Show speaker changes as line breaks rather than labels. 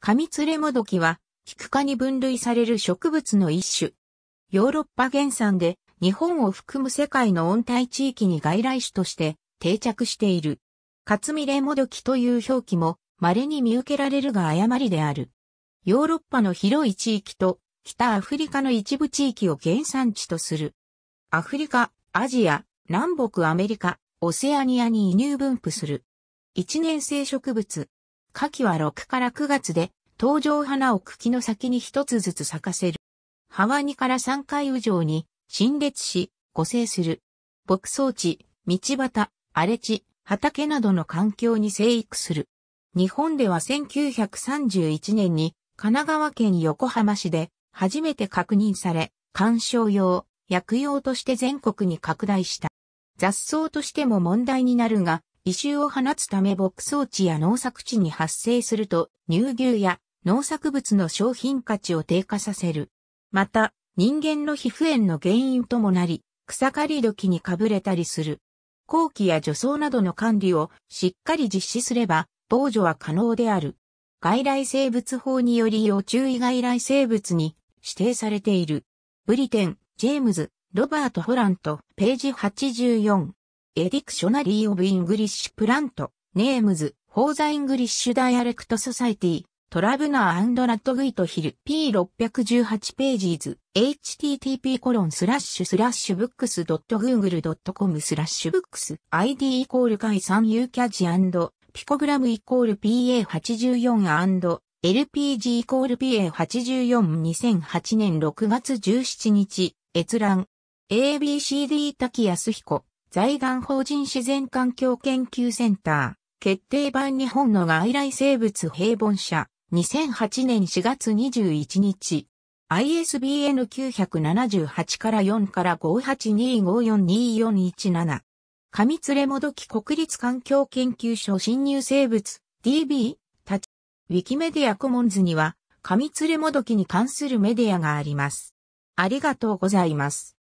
カミツレモドキは、キク科に分類される植物の一種。ヨーロッパ原産で、日本を含む世界の温帯地域に外来種として定着している。カツミレモドキという表記も稀に見受けられるが誤りである。ヨーロッパの広い地域と北アフリカの一部地域を原産地とする。アフリカ、アジア、南北アメリカ、オセアニアに移入分布する。一年生植物。夏季は6から9月で、登場花を茎の先に一つずつ咲かせる。葉は2から3回以上に、新列し、固生する。牧草地、道端、荒れ地、畑などの環境に生育する。日本では1931年に神奈川県横浜市で初めて確認され、観賞用、薬用として全国に拡大した。雑草としても問題になるが、異臭を放つため牧草地や農作地に発生すると乳牛や農作物の商品価値を低下させる。また、人間の皮膚炎の原因ともなり、草刈り時にかぶれたりする。後期や除草などの管理をしっかり実施すれば、防除は可能である。外来生物法により要注意外来生物に指定されている。ブリテン、ジェームズ、ロバート・ホラント、ページ84。エディクショナリー・オブ・イングリッシュ・プラント、ネームズ、フォーザ・イングリッシュ・ダイアレクト・ソサイティ、トラブナーラットグイトヒル P618 ページーズ http コロンスラッシュスラッシュブックス .google.com スラッシュブックス ID イコール解散ーキャジピコグラムイコール PA84& LPG イコール PA842008 年6月17日閲覧 ABCD 滝康彦財団法人自然環境研究センター、決定版日本の外来生物平凡社、2008年4月21日、ISBN 978から4から5825424417。上連れもどき国立環境研究所侵入生物 DB たち。ウィキメディアコモンズには上連れもどきに関するメディアがあります。ありがとうございます。